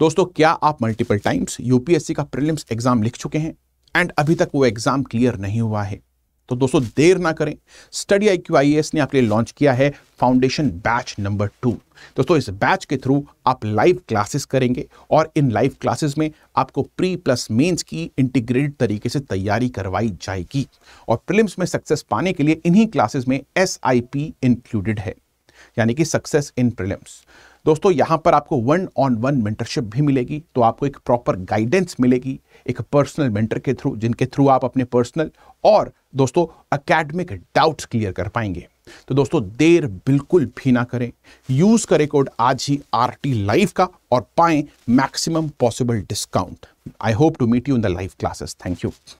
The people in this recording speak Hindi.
दोस्तों क्या आप मल्टीपल टाइम्स यूपीएससी का प्रीलिम्स एग्जाम लिख चुके हैं एंड अभी तक वो एग्जाम क्लियर नहीं हुआ है तो दोस्तों देर ना करें study I Q I S ने आपके लिए लॉन्च किया है फाउंडेशन बैच नंबर टू दोस्तों इस बैच के थ्रू आप लाइव क्लासेस करेंगे और इन लाइव क्लासेस में आपको प्री प्लस मेंस की इंटीग्रेटेड तरीके से तैयारी करवाई जाएगी और प्रिलिम्स में सक्सेस पाने के लिए इन्हीं क्लासेस में एस आई पी इंक्लूडेड है यानी कि सक्सेस इन प्रिलिम्स दोस्तों यहाँ पर आपको वन ऑन वन मेंटरशिप भी मिलेगी तो आपको एक प्रॉपर गाइडेंस मिलेगी एक पर्सनल मेंटर के थ्रू जिनके थ्रू आप अपने पर्सनल और दोस्तों अकेडमिक डाउट्स क्लियर कर पाएंगे तो दोस्तों देर बिल्कुल भी ना करें यूज करें कोड आज ही आर टी लाइव का और पाएं maximum possible discount I hope to meet you in the live classes thank you